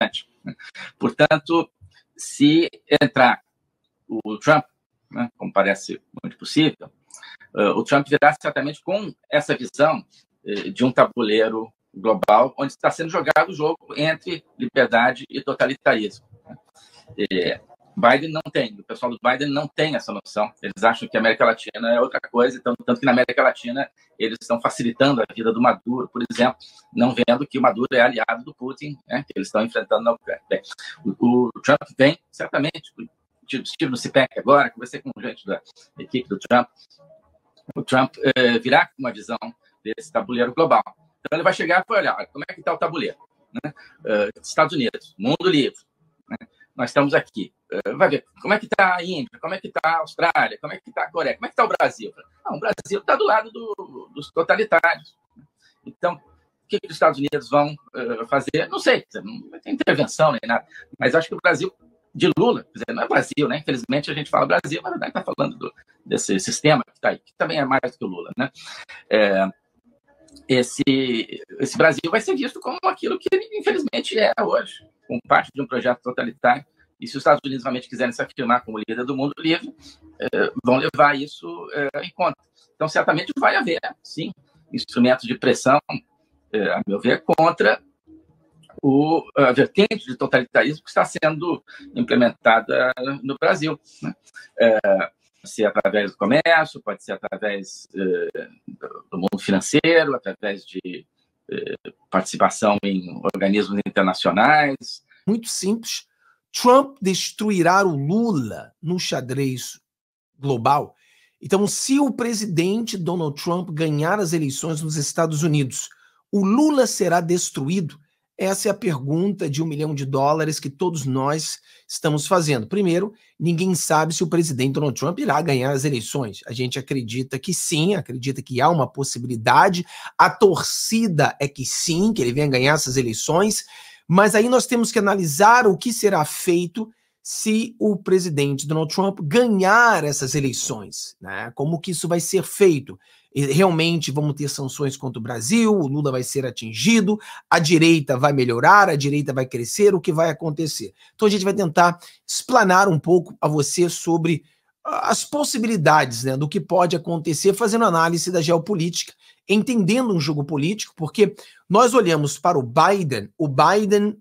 importante. Portanto, se entrar o Trump, né, como parece muito possível, eh, o Trump virá certamente com essa visão eh, de um tabuleiro global onde está sendo jogado o jogo entre liberdade e totalitarismo. Né. Eh, Biden não tem, o pessoal do Biden não tem essa noção. Eles acham que a América Latina é outra coisa, então, tanto que na América Latina eles estão facilitando a vida do Maduro, por exemplo, não vendo que o Maduro é aliado do Putin, né, que eles estão enfrentando na Ucrânia. Bem, o, o Trump vem, certamente, estive no CPEC agora, conversei com gente da equipe do Trump, o Trump eh, virá com uma visão desse tabuleiro global. Então ele vai chegar e vai olhar, como é que está o tabuleiro? Né? Uh, Estados Unidos, mundo livre, nós estamos aqui. Eh, vai ver, como é que está a Índia? Como é que está a Austrália? Como é que está a Coreia? Como é que está o Brasil? Não, o Brasil está do lado do, dos totalitários. Então, o que, os Estados Unidos vão eh, fazer? Não sei, não vai ter intervenção nem nada. Mas acho que o Brasil de Lula, quer dizer, não é Brasil, né? Infelizmente a gente fala Brasil, mas não está falando do, desse sistema que está aí, que também é mais do que o Lula, né? É, esse, esse Brasil vai ser visto como aquilo que ele, infelizmente, é hoje como parte de um projeto totalitário. E se os Estados Unidos realmente quiserem se afirmar como líder do mundo livre, eh, vão levar isso eh, em conta. Então, certamente vai haver, sim, instrumentos de pressão, eh, a meu ver, contra o, a vertente de totalitarismo que está sendo implementada no Brasil. Né? pode ser através do comércio, pode ser através do mundo financeiro, através de participação em organismos internacionais. Muito simples. Trump destruirá o Lula no xadrez global. Então, se o presidente Donald Trump ganhar as eleições nos Estados Unidos, o Lula será destruído essa é a pergunta de um milhão de dólares que todos nós estamos fazendo. Primeiro, ninguém sabe se o presidente Donald Trump irá ganhar as eleições. A gente acredita que sim, acredita que há uma possibilidade. A torcida é que sim, que ele venha ganhar essas eleições. Mas aí nós temos que analisar o que será feito se o presidente Donald Trump ganhar essas eleições, né? Como que isso vai ser feito? realmente vamos ter sanções contra o Brasil, o Lula vai ser atingido, a direita vai melhorar, a direita vai crescer, o que vai acontecer? Então a gente vai tentar explanar um pouco a você sobre ah, as possibilidades né, do que pode acontecer, fazendo análise da geopolítica, entendendo um jogo político, porque nós olhamos para o Biden, o Biden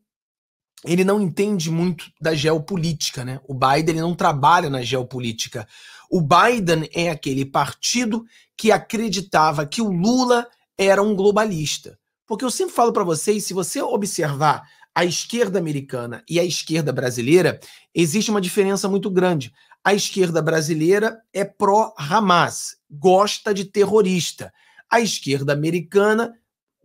ele não entende muito da geopolítica, né? O Biden ele não trabalha na geopolítica. O Biden é aquele partido que acreditava que o Lula era um globalista. Porque eu sempre falo para vocês, se você observar a esquerda americana e a esquerda brasileira, existe uma diferença muito grande. A esquerda brasileira é pró-Hamas, gosta de terrorista. A esquerda americana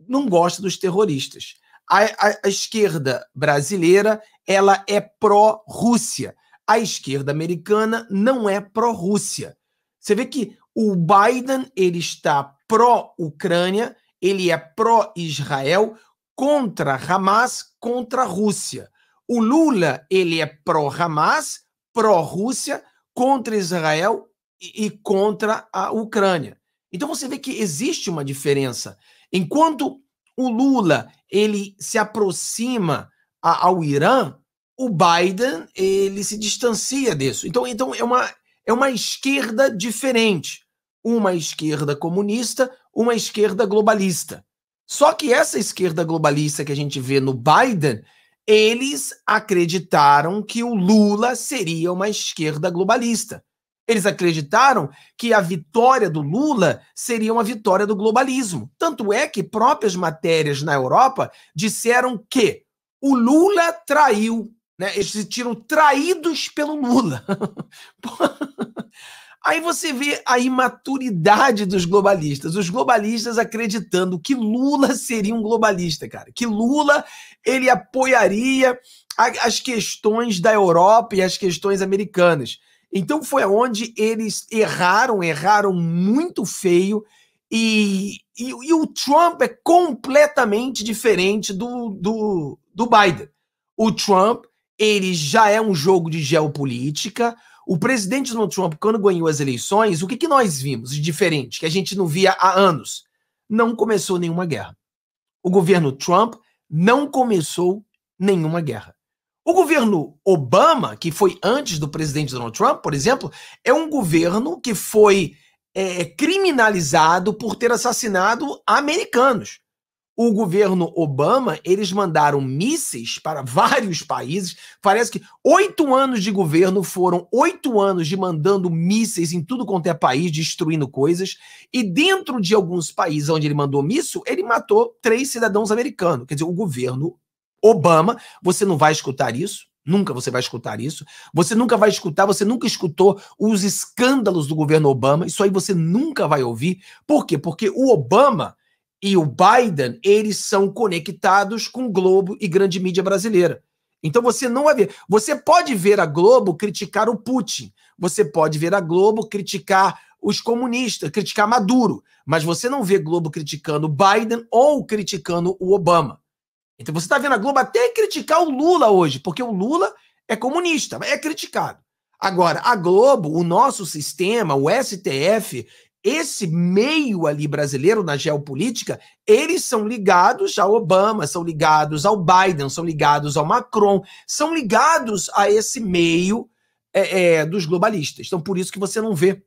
não gosta dos terroristas. A, a, a esquerda brasileira ela é pró-Rússia. A esquerda americana não é pró-Rússia. Você vê que o Biden ele está pró-Ucrânia, ele é pró-Israel, contra Hamas, contra a Rússia. O Lula ele é pró-Hamas, pró-Rússia, contra Israel e, e contra a Ucrânia. Então você vê que existe uma diferença. Enquanto o Lula ele se aproxima a, ao Irã, o Biden ele se distancia disso. Então, então é, uma, é uma esquerda diferente. Uma esquerda comunista, uma esquerda globalista. Só que essa esquerda globalista que a gente vê no Biden, eles acreditaram que o Lula seria uma esquerda globalista. Eles acreditaram que a vitória do Lula seria uma vitória do globalismo. Tanto é que próprias matérias na Europa disseram que o Lula traiu, né? Eles se tiram traídos pelo Lula. Aí você vê a imaturidade dos globalistas, os globalistas acreditando que Lula seria um globalista, cara, que Lula ele apoiaria as questões da Europa e as questões americanas. Então foi onde eles erraram, erraram muito feio. E, e, e o Trump é completamente diferente do, do, do Biden. O Trump, ele já é um jogo de geopolítica. O presidente Donald Trump, quando ganhou as eleições, o que, que nós vimos de diferente, que a gente não via há anos? Não começou nenhuma guerra. O governo Trump não começou nenhuma guerra. O governo Obama, que foi antes do presidente Donald Trump, por exemplo, é um governo que foi é, criminalizado por ter assassinado americanos. O governo Obama, eles mandaram mísseis para vários países. Parece que oito anos de governo foram oito anos de mandando mísseis em tudo quanto é país, destruindo coisas. E dentro de alguns países onde ele mandou míssil, ele matou três cidadãos americanos. Quer dizer, o governo Obama, você não vai escutar isso. Nunca você vai escutar isso. Você nunca vai escutar, você nunca escutou os escândalos do governo Obama. Isso aí você nunca vai ouvir. Por quê? Porque o Obama e o Biden, eles são conectados com Globo e grande mídia brasileira. Então você não vai ver. Você pode ver a Globo criticar o Putin. Você pode ver a Globo criticar os comunistas, criticar Maduro. Mas você não vê Globo criticando Biden ou criticando o Obama. Então você está vendo a Globo até criticar o Lula hoje, porque o Lula é comunista, é criticado. Agora, a Globo, o nosso sistema, o STF, esse meio ali brasileiro na geopolítica, eles são ligados ao Obama, são ligados ao Biden, são ligados ao Macron, são ligados a esse meio é, é, dos globalistas. Então, por isso que você não vê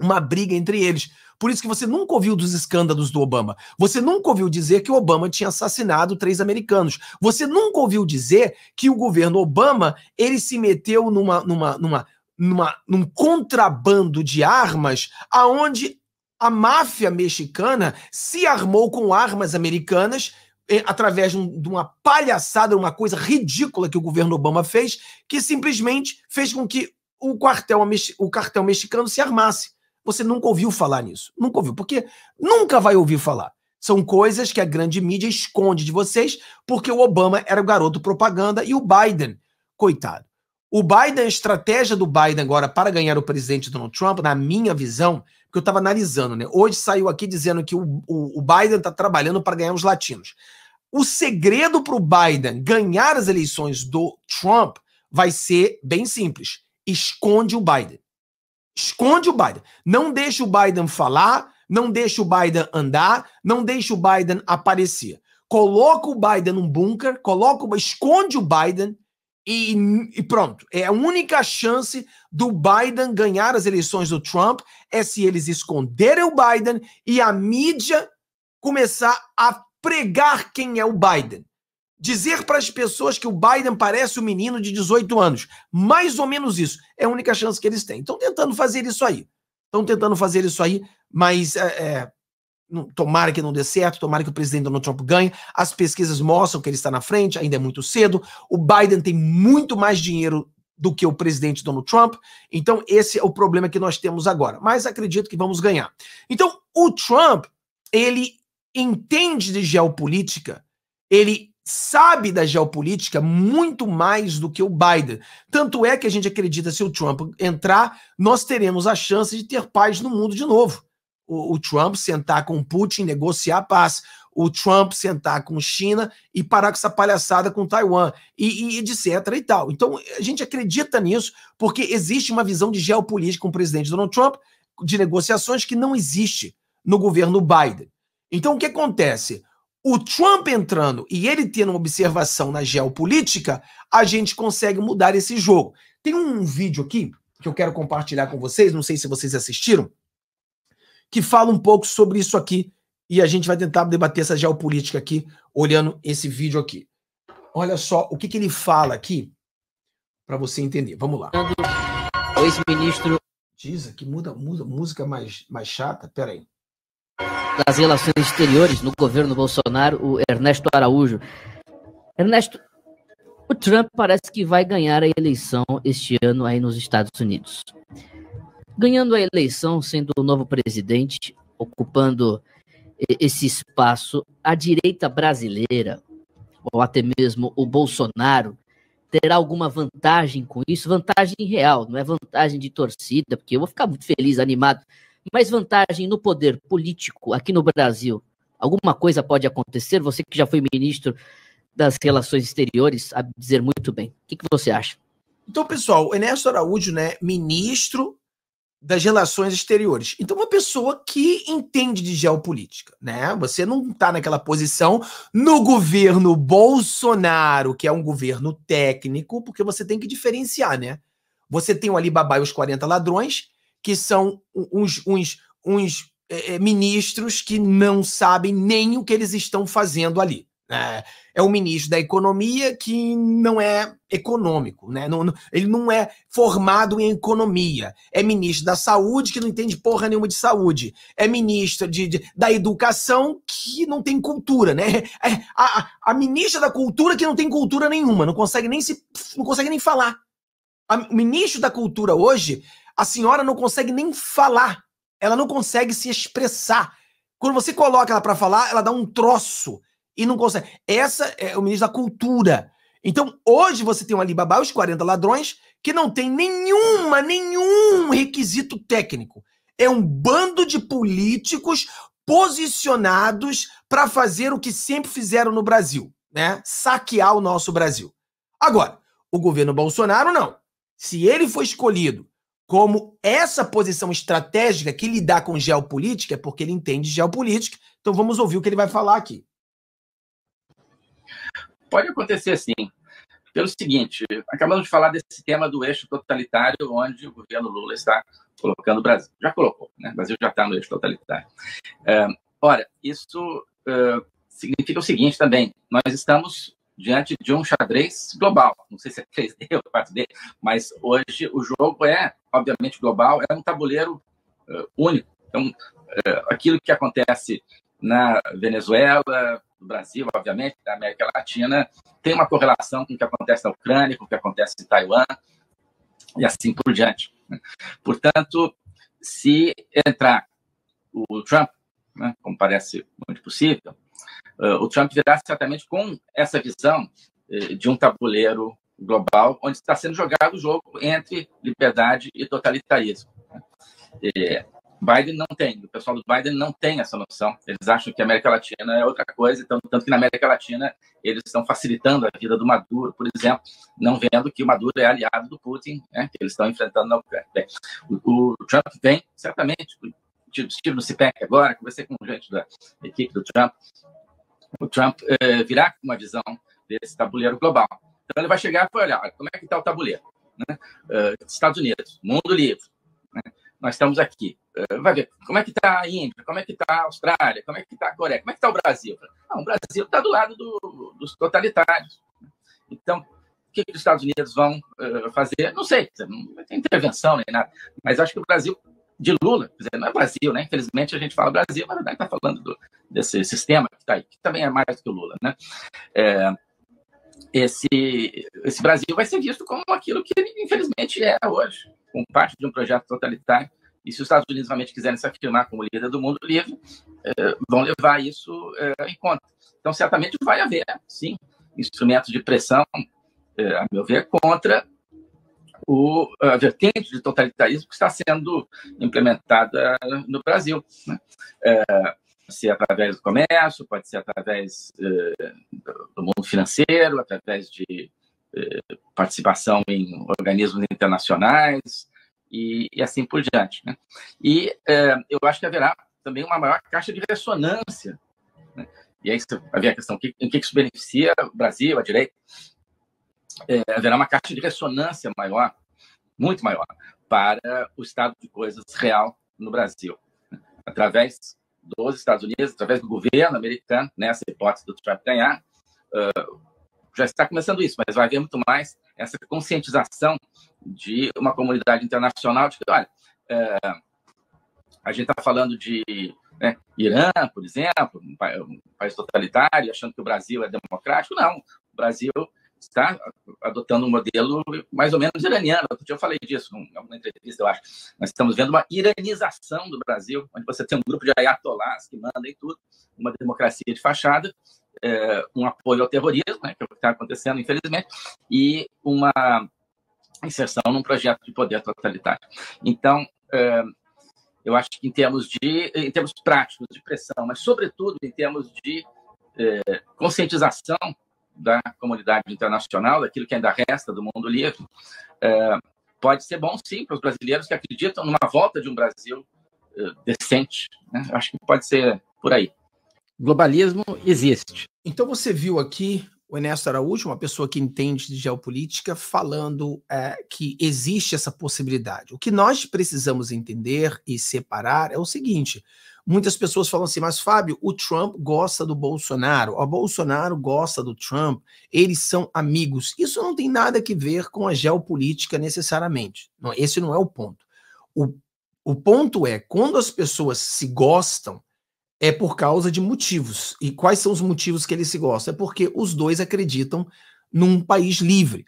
uma briga entre eles. Por isso que você nunca ouviu dos escândalos do Obama. Você nunca ouviu dizer que o Obama tinha assassinado três americanos. Você nunca ouviu dizer que o governo Obama ele se meteu numa, numa, numa, numa num contrabando de armas, aonde a máfia mexicana se armou com armas americanas eh, através de uma palhaçada, uma coisa ridícula que o governo Obama fez, que simplesmente fez com que o, quartel, o cartel mexicano se armasse. Você nunca ouviu falar nisso. Nunca ouviu, porque nunca vai ouvir falar. São coisas que a grande mídia esconde de vocês, porque o Obama era o garoto propaganda e o Biden, coitado. O Biden, a estratégia do Biden agora para ganhar o presidente Donald Trump, na minha visão, que eu estava analisando, né? Hoje saiu aqui dizendo que o, o, o Biden está trabalhando para ganhar os latinos. O segredo para o Biden ganhar as eleições do Trump vai ser bem simples: esconde o Biden. Esconde o Biden. Não deixa o Biden falar, não deixa o Biden andar, não deixa o Biden aparecer. Coloca o Biden num bunker, coloca, o, esconde o Biden e, e, pronto. É a única chance do Biden ganhar as eleições do Trump é se eles esconderem o Biden e a mídia começar a pregar quem é o Biden. Dizer para as pessoas que o Biden parece um menino de 18 anos, mais ou menos isso, é a única chance que eles têm. Estão tentando fazer isso aí. Estão tentando fazer isso aí, mas é, é tomara que não dê certo, tomara que o presidente Donald Trump ganhe. As pesquisas mostram que ele está na frente, ainda é muito cedo. O Biden tem muito mais dinheiro do que o presidente Donald Trump. Então, esse é o problema que nós temos agora. Mas acredito que vamos ganhar. Então, o Trump, ele entende de geopolítica, ele sabe da geopolítica muito mais do que o Biden. Tanto é que a gente acredita se o Trump entrar, nós teremos a chance de ter paz no mundo de novo. O, o Trump sentar com Putin, negociar a paz. O Trump sentar com China e parar com essa palhaçada com Taiwan, e, e etc. e tal. Então, a gente acredita nisso, porque existe uma visão de geopolítica com o presidente Donald Trump, de negociações que não existe no governo Biden. Então, o que acontece? o Trump entrando e ele tendo uma observação na geopolítica, a gente consegue mudar esse jogo. Tem um vídeo aqui que eu quero compartilhar com vocês, não sei se vocês assistiram, que fala um pouco sobre isso aqui e a gente vai tentar debater essa geopolítica aqui, olhando esse vídeo aqui. Olha só o que, que ele fala aqui para você entender. Vamos lá. O ex-ministro. Diz que muda, muda música mais, mais chata. Pera aí das Relações Exteriores no governo Bolsonaro, o Ernesto Araújo. Ernesto, o Trump parece que vai ganhar a eleição este ano aí nos Estados Unidos. Ganhando a eleição, sendo o novo presidente, ocupando esse espaço, a direita brasileira, ou até mesmo o Bolsonaro, terá alguma vantagem com isso? Vantagem real, não é vantagem de torcida, porque eu vou ficar muito feliz, animado mais vantagem no poder político aqui no Brasil, alguma coisa pode acontecer? Você que já foi ministro das Relações Exteriores, a dizer muito bem. O que, que você acha? Então, pessoal, Ernesto Araújo, né, ministro das Relações Exteriores. Então, uma pessoa que entende de geopolítica, né? Você não está naquela posição no governo Bolsonaro, que é um governo técnico, porque você tem que diferenciar, né? Você tem o Alibaba e os 40 ladrões, que são uns, uns, uns é, é, ministros que não sabem nem o que eles estão fazendo ali. Né? É um ministro da economia que não é econômico, né? Não, não, ele não é formado em economia. É ministro da saúde que não entende porra nenhuma de saúde. É ministro de, de da educação que não tem cultura, né? É a, a, ministra da cultura que não tem cultura nenhuma, não consegue nem se, não consegue nem falar. o ministro da cultura hoje a senhora não consegue nem falar. Ela não consegue se expressar. Quando você coloca ela para falar, ela dá um troço e não consegue. Essa é o ministro da Cultura. Então, hoje você tem um Alibaba, os 40 ladrões, que não tem nenhuma, nenhum requisito técnico. É um bando de políticos posicionados para fazer o que sempre fizeram no Brasil, né? Saquear o nosso Brasil. Agora, o governo Bolsonaro não. Se ele foi escolhido como essa posição estratégica que lidar com geopolítica, é porque ele entende geopolítica. Então vamos ouvir o que ele vai falar aqui. Pode acontecer sim. Pelo seguinte, acabamos de falar desse tema do eixo totalitário onde o governo Lula está colocando o Brasil. Já colocou, né? O Brasil já está no eixo totalitário. É, ora, isso é, significa o seguinte também: nós estamos diante de um xadrez global. Não sei se é 3D ou 4D, mas hoje o jogo é obviamente global, é um tabuleiro uh, único. Então, uh, aquilo que acontece na Venezuela, no Brasil, obviamente, na América Latina, tem uma correlação com o que acontece na Ucrânia, com o que acontece em Taiwan e assim por diante. Né? Portanto, se entrar o Trump, né, como parece muito possível, uh, o Trump virá certamente com essa visão de um tabuleiro global, onde está sendo jogado o jogo entre liberdade e totalitarismo. É, Biden não tem, o pessoal do Biden não tem essa noção. Eles acham que a América Latina é outra coisa, então, tanto que na América Latina eles estão facilitando a vida do Maduro, por exemplo, não vendo que o Maduro é aliado do Putin, né, que eles estão enfrentando na Ucrânia. Bem, o, o Trump vem, certamente, estive no CPEC agora, conversei com gente da equipe do Trump, o Trump eh, virá com uma visão desse tabuleiro global. Então ele vai chegar e vai olhar como é que está o tabuleiro. Né? Uh, Estados Unidos, mundo livre. Né? Nós estamos aqui. Uh, vai ver como é que está a Índia, como é que está a Austrália, como é que está a Coreia, como é que está o Brasil. Não, o Brasil está do lado do, dos totalitários. Né? Então, o que, que os Estados Unidos vão uh, fazer? Não sei, não vai ter intervenção nem nada. Mas acho que o Brasil de Lula, não é Brasil, né? Infelizmente a gente fala Brasil, mas não verdade está falando do, desse sistema que está aí, que também é mais do que o Lula, né? É, esse, esse Brasil vai ser visto como aquilo que ele, infelizmente, é hoje, como parte de um projeto totalitário. E se os Estados Unidos realmente quiserem se afirmar como líder do mundo livre, eh, vão levar isso eh, em conta. Então, certamente vai haver, sim, instrumentos de pressão, eh, a meu ver, contra o, a vertente de totalitarismo que está sendo implementada no Brasil. Né? Eh, ser através do comércio, pode ser através eh, do mundo financeiro, através de eh, participação em organismos internacionais e, e assim por diante. Né? E eh, eu acho que haverá também uma maior caixa de ressonância. Né? E aí havia a questão em que isso beneficia o Brasil, a direita. haverá uma caixa de ressonância maior, muito maior, para o estado de coisas real no Brasil, né? através dos Estados Unidos, através do governo americano, nessa né, hipótese do Trump ganhar, uh, já está começando isso, mas vai haver muito mais essa conscientização de uma comunidade internacional de que, olha, uh, a gente está falando de né, Irã, por exemplo, um país totalitário, achando que o Brasil é democrático. Não, o Brasil está adotando um modelo mais ou menos iraniano. Eu já eu falei disso em alguma entrevista, eu acho. Nós estamos vendo uma iranização do Brasil, onde você tem um grupo de ayatolás que manda em tudo, uma democracia de fachada, é, um apoio ao terrorismo, né, que é o que está acontecendo, infelizmente, e uma inserção num projeto de poder totalitário. Então, é, eu acho que em termos, de, em termos práticos de pressão, mas sobretudo em termos de é, conscientização da comunidade internacional, daquilo que ainda resta do mundo livre, é, pode ser bom, sim, para os brasileiros que acreditam numa volta de um Brasil é, decente. Né? Acho que pode ser por aí. Globalismo existe. Então você viu aqui o Ernesto Araújo, uma pessoa que entende de geopolítica, falando é, que existe essa possibilidade. O que nós precisamos entender e separar é o seguinte: Muitas pessoas falam assim, mas Fábio, o Trump gosta do Bolsonaro, o Bolsonaro gosta do Trump, eles são amigos. Isso não tem nada a ver com a geopolítica necessariamente. Não, esse não é o ponto. O, o ponto é, quando as pessoas se gostam, é por causa de motivos. E quais são os motivos que eles se gostam? É porque os dois acreditam num país livre.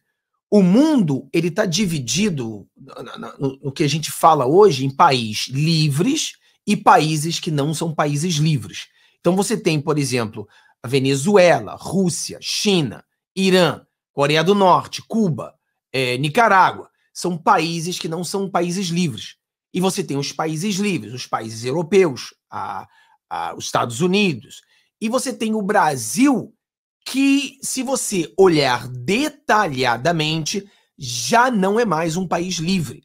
O mundo ele está dividido no, no, no que a gente fala hoje em países livres e países que não são países livres. Então você tem, por exemplo, a Venezuela, Rússia, China, Irã, Coreia do Norte, Cuba, é, Nicarágua. São países que não são países livres. E você tem os países livres, os países europeus, a, a, os Estados Unidos. E você tem o Brasil, que, se você olhar detalhadamente, já não é mais um país livre.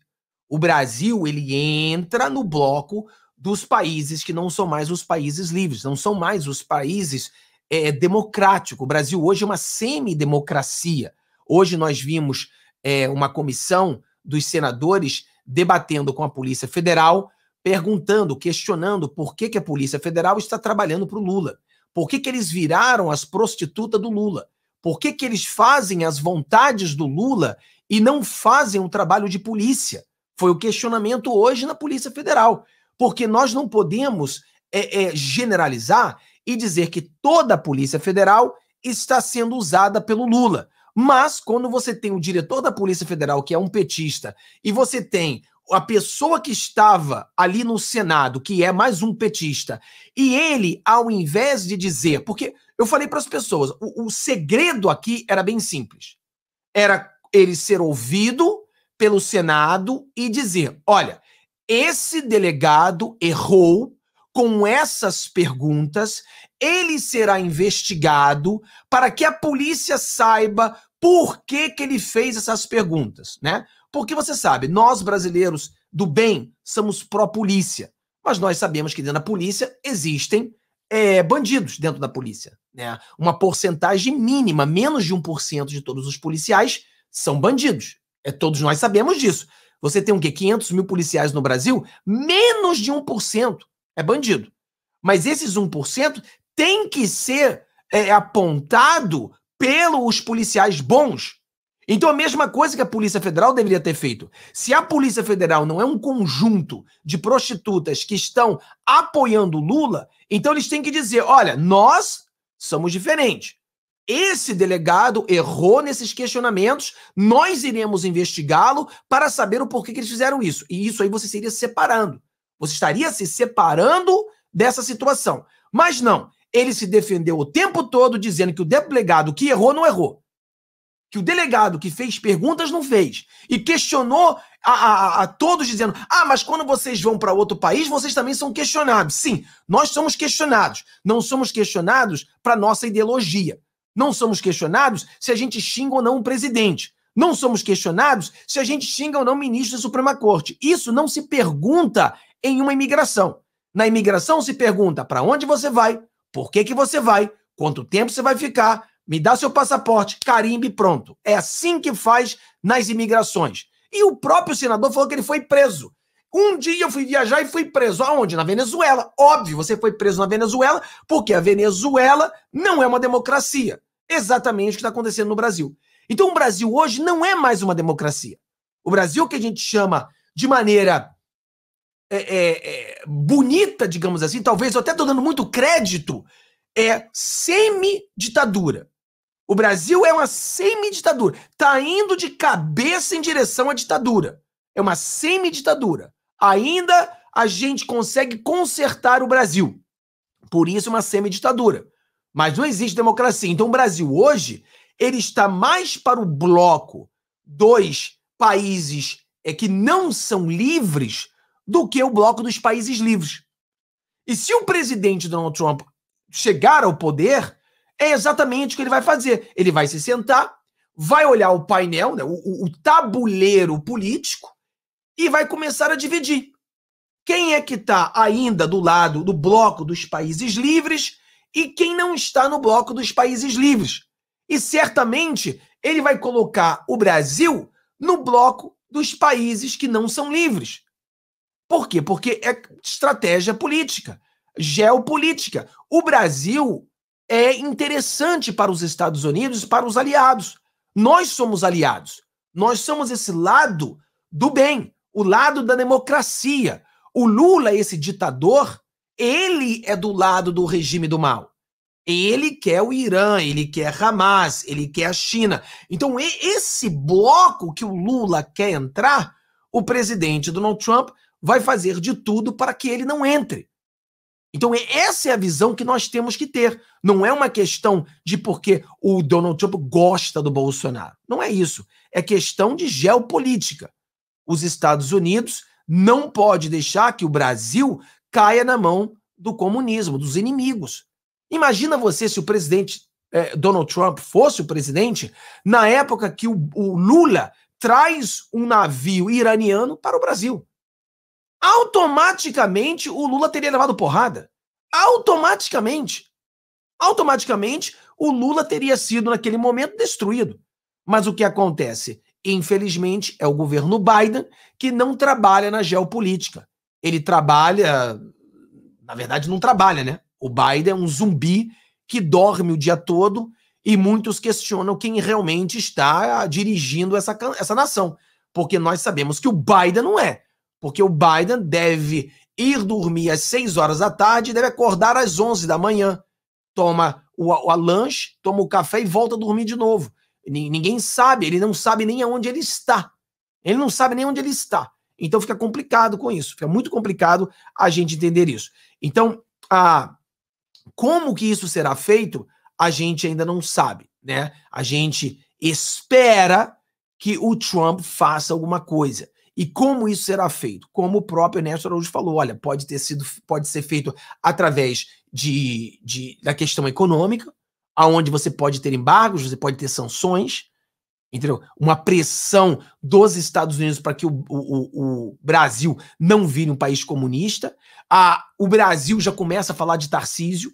O Brasil ele entra no bloco dos países que não são mais os países livres, não são mais os países é, democráticos. O Brasil hoje é uma semidemocracia. Hoje nós vimos é, uma comissão dos senadores debatendo com a Polícia Federal, perguntando, questionando por que, que a Polícia Federal está trabalhando para o Lula. Por que, que eles viraram as prostitutas do Lula? Por que, que eles fazem as vontades do Lula e não fazem um trabalho de polícia? Foi o questionamento hoje na Polícia Federal porque nós não podemos é, é, generalizar e dizer que toda a Polícia Federal está sendo usada pelo Lula. Mas quando você tem o diretor da Polícia Federal, que é um petista, e você tem a pessoa que estava ali no Senado, que é mais um petista, e ele, ao invés de dizer. Porque eu falei para as pessoas, o, o, segredo aqui era bem simples. Era ele ser ouvido pelo Senado e dizer: olha, esse delegado errou com essas perguntas, ele será investigado para que a polícia saiba por que, que ele fez essas perguntas, né? Porque você sabe, nós brasileiros do bem somos pró-polícia, mas nós sabemos que dentro da polícia existem é, bandidos dentro da polícia. Né? Uma porcentagem mínima, menos de 1% de todos os policiais são bandidos. É, todos nós sabemos disso. Você tem o quê? 500 mil policiais no Brasil? Menos de 1% é bandido. Mas esses 1% tem que ser é, apontado pelos policiais bons. Então, a mesma coisa que a Polícia Federal deveria ter feito. Se a Polícia Federal não é um conjunto de prostitutas que estão apoiando Lula, então eles têm que dizer: olha, nós somos diferentes. Esse delegado errou nesses questionamentos, nós iremos investigá-lo para saber o porquê que eles fizeram isso. E isso aí você seria separando. Você estaria se separando dessa situação. Mas não, ele se defendeu o tempo todo dizendo que o delegado que errou não errou. Que o delegado que fez perguntas não fez. E questionou a, a, a todos dizendo: ah, mas quando vocês vão para outro país, vocês também são questionados. Sim, nós somos questionados. Não somos questionados para nossa ideologia. Não somos questionados se a gente xinga ou não o presidente. Não somos questionados se a gente xinga ou não o ministro da Suprema Corte. Isso não se pergunta em uma imigração. Na imigração se pergunta para onde você vai, por que, que você vai, quanto tempo você vai ficar, me dá seu passaporte, carimbe, pronto. É assim que faz nas imigrações. E o próprio senador falou que ele foi preso. Um dia eu fui viajar e fui preso aonde? Na Venezuela. Óbvio, você foi preso na Venezuela, porque a Venezuela não é uma democracia. Exatamente o que está acontecendo no Brasil. Então o Brasil hoje não é mais uma democracia. O Brasil que a gente chama de maneira é, é, é, bonita, digamos assim, talvez eu até estou dando muito crédito, é semi-ditadura. O Brasil é uma semi-ditadura. Está indo de cabeça em direção à ditadura. É uma semi-ditadura ainda a gente consegue consertar o Brasil. Por isso, uma semi-ditadura. Mas não existe democracia. Então, o Brasil hoje ele está mais para o bloco dos países é, que não são livres do que o bloco dos países livres. E se o presidente Donald Trump chegar ao poder, é exatamente o que ele vai fazer. Ele vai se sentar, vai olhar o painel, né, o, o tabuleiro político, e vai começar a dividir. Quem é que está ainda do lado do bloco dos países livres e quem não está no bloco dos países livres? E certamente ele vai colocar o Brasil no bloco dos países que não são livres. Por quê? Porque é estratégia política, geopolítica. O Brasil é interessante para os Estados Unidos e para os aliados. Nós somos aliados. Nós somos esse lado do bem o lado da democracia. O Lula, esse ditador, ele é do lado do regime do mal. Ele quer o Irã, ele quer Hamas, ele quer a China. Então, esse bloco que o Lula quer entrar, o presidente Donald Trump vai fazer de tudo para que ele não entre. Então, essa é a visão que nós temos que ter. Não é uma questão de porque o Donald Trump gosta do Bolsonaro. Não é isso. É questão de geopolítica os Estados Unidos não pode deixar que o Brasil caia na mão do comunismo, dos inimigos. Imagina você se o presidente é, Donald Trump fosse o presidente na época que o, o Lula traz um navio iraniano para o Brasil. Automaticamente o Lula teria levado porrada. Automaticamente. Automaticamente o Lula teria sido naquele momento destruído. Mas o que acontece? Infelizmente, é o governo Biden que não trabalha na geopolítica. Ele trabalha. Na verdade, não trabalha, né? O Biden é um zumbi que dorme o dia todo e muitos questionam quem realmente está dirigindo essa, essa nação. Porque nós sabemos que o Biden não é. Porque o Biden deve ir dormir às 6 horas da tarde e deve acordar às 11 da manhã. Toma o, a, a lanche, toma o café e volta a dormir de novo. Ninguém sabe, ele não sabe nem aonde ele está. Ele não sabe nem onde ele está. Então fica complicado com isso, fica muito complicado a gente entender isso. Então, a, como que isso será feito, a gente ainda não sabe, né? A gente espera que o Trump faça alguma coisa. E como isso será feito? Como o próprio Ernesto Araújo falou, olha, pode ter sido, pode ser feito através de, de da questão econômica, aonde você pode ter embargos, você pode ter sanções, entendeu? Uma pressão dos Estados Unidos para que o, o, o, Brasil não vire um país comunista. A, o Brasil já começa a falar de Tarcísio.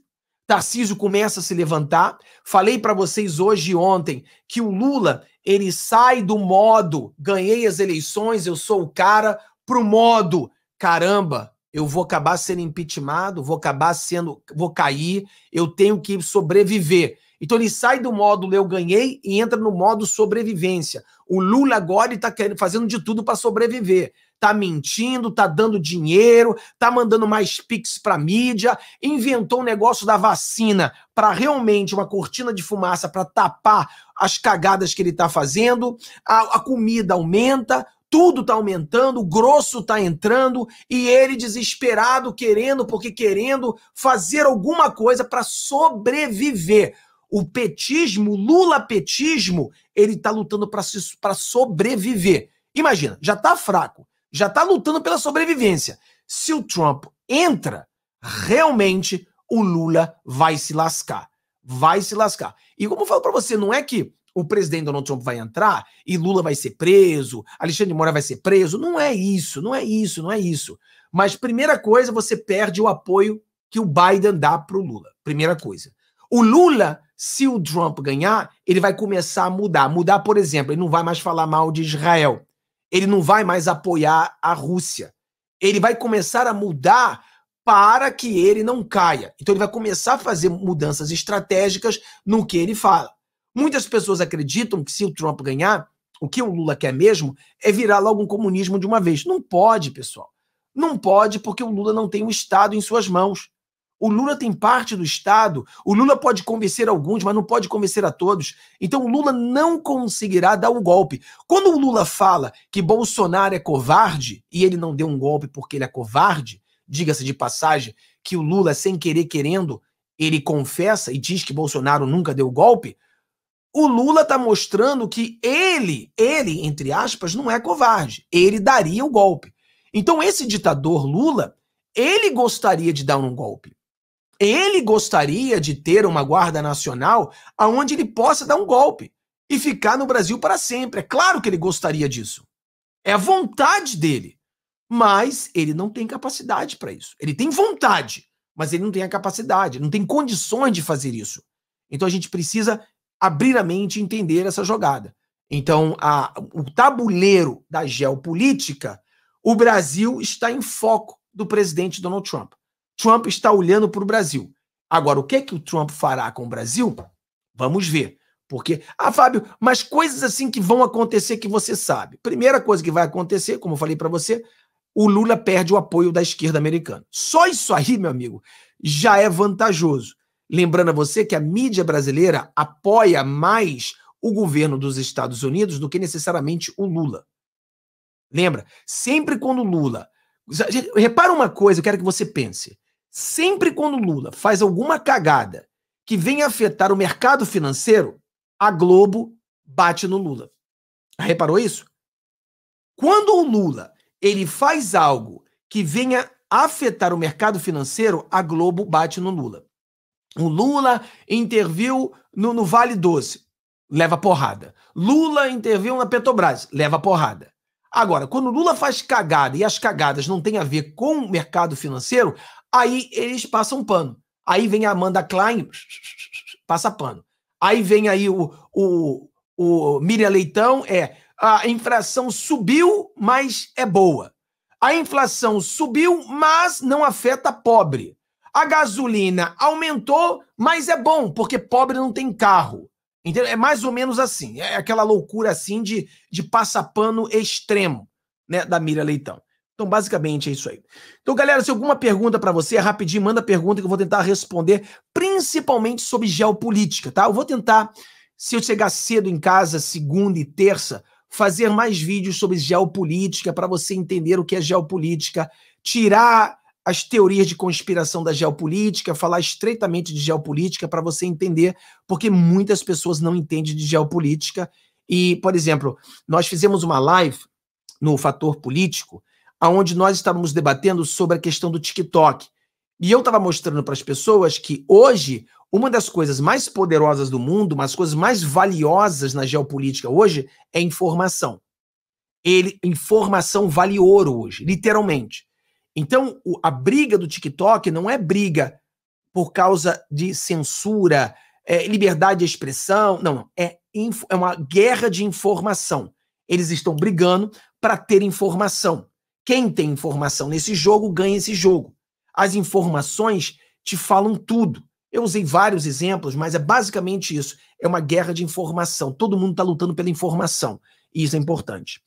Tarcísio começa a se levantar. Falei para vocês hoje e ontem que o Lula ele sai do modo ganhei as eleições, eu sou o cara, pro modo caramba, eu vou acabar sendo impeachmentado, vou acabar sendo, vou cair, eu tenho que sobreviver. Então ele sai do módulo eu ganhei e entra no modo sobrevivência. O Lula agora está fazendo de tudo para sobreviver. Tá mentindo, tá dando dinheiro, tá mandando mais pix para mídia, inventou o um negócio da vacina para realmente uma cortina de fumaça para tapar as cagadas que ele está fazendo. A, a comida aumenta, tudo está aumentando, o grosso está entrando e ele desesperado, querendo, porque querendo fazer alguma coisa para sobreviver. O petismo, o lula-petismo, ele está lutando para sobreviver. Imagina, já está fraco, já está lutando pela sobrevivência. Se o Trump entra, realmente o Lula vai se lascar. Vai se lascar. E como eu falo para você, não é que o presidente Donald Trump vai entrar e Lula vai ser preso, Alexandre Moura vai ser preso. Não é isso, não é isso, não é isso. Mas, primeira coisa, você perde o apoio que o Biden dá para o Lula. Primeira coisa. O Lula, se o Trump ganhar, ele vai começar a mudar. Mudar, por exemplo, ele não vai mais falar mal de Israel. Ele não vai mais apoiar a Rússia. Ele vai começar a mudar para que ele não caia. Então ele vai começar a fazer mudanças estratégicas no que ele fala. Muitas pessoas acreditam que se o Trump ganhar, o que o Lula quer mesmo é virar logo um comunismo de uma vez. Não pode, pessoal. Não pode, porque o Lula não tem o Estado em suas mãos. O Lula tem parte do Estado. O Lula pode convencer alguns, mas não pode convencer a todos. Então o Lula não conseguirá dar o um golpe. Quando o Lula fala que Bolsonaro é covarde e ele não deu um golpe porque ele é covarde, diga-se de passagem que o Lula, sem querer querendo, ele confessa e diz que Bolsonaro nunca deu golpe o Lula está mostrando que ele, ele, entre aspas, não é covarde. Ele daria o golpe. Então, esse ditador Lula, ele gostaria de dar um golpe. Ele gostaria de ter uma guarda nacional aonde ele possa dar um golpe e ficar no Brasil para sempre. É claro que ele gostaria disso. É a vontade dele. Mas ele não tem capacidade para isso. Ele tem vontade, mas ele não tem a capacidade, não tem condições de fazer isso. Então a gente precisa abrir a mente e entender essa jogada. Então, a, o tabuleiro da geopolítica, o Brasil está em foco do presidente Donald Trump. Trump está olhando para o Brasil. Agora, o que é que o Trump fará com o Brasil? Vamos ver. Porque, ah, Fábio, mas coisas assim que vão acontecer que você sabe. Primeira coisa que vai acontecer, como eu falei para você, o Lula perde o apoio da esquerda americana. Só isso aí, meu amigo, já é vantajoso. Lembrando a você que a mídia brasileira apoia mais o governo dos Estados Unidos do que necessariamente o Lula. Lembra? Sempre quando Lula. Repara uma coisa, eu quero que você pense. Sempre quando Lula faz alguma cagada que venha afetar o mercado financeiro, a Globo bate no Lula. Reparou isso? Quando o Lula ele faz algo que venha afetar o mercado financeiro, a Globo bate no Lula. O Lula interviu no, no Vale 12, leva porrada. Lula interviu na Petrobras, leva porrada. Agora, quando o Lula faz cagada e as cagadas não têm a ver com o mercado financeiro, aí eles passam pano. Aí vem a Amanda Klein, passa pano. Aí vem aí o, o, o Miriam Leitão, é a inflação subiu, mas é boa. A inflação subiu, mas não afeta pobre. A gasolina aumentou, mas é bom, porque pobre não tem carro. Entendeu? É mais ou menos assim. É aquela loucura assim de, de passapano extremo né, da Mira Leitão. Então, basicamente é isso aí. Então, galera, se alguma pergunta para você, é rapidinho, manda pergunta que eu vou tentar responder, principalmente sobre geopolítica, tá? Eu vou tentar, se eu chegar cedo em casa, segunda e terça, fazer mais vídeos sobre geopolítica para você entender o que é geopolítica, tirar as teorias de conspiração da geopolítica, falar estreitamente de geopolítica para você entender, porque muitas pessoas não entendem de geopolítica. E, por exemplo, nós fizemos uma live no Fator Político, aonde nós estávamos debatendo sobre a questão do TikTok. E eu estava mostrando para as pessoas que hoje uma das coisas mais poderosas do mundo, uma das coisas mais valiosas na geopolítica hoje é informação. Ele, informação vale ouro hoje, literalmente. Então, o, a briga do TikTok não é briga por causa de censura, é, liberdade de expressão. Não, não. É, é uma guerra de informação. Eles estão brigando para ter informação. Quem tem informação nesse jogo ganha esse jogo. As informações te falam tudo. Eu usei vários exemplos, mas é basicamente isso. É uma guerra de informação. Todo mundo está lutando pela informação. E isso é importante.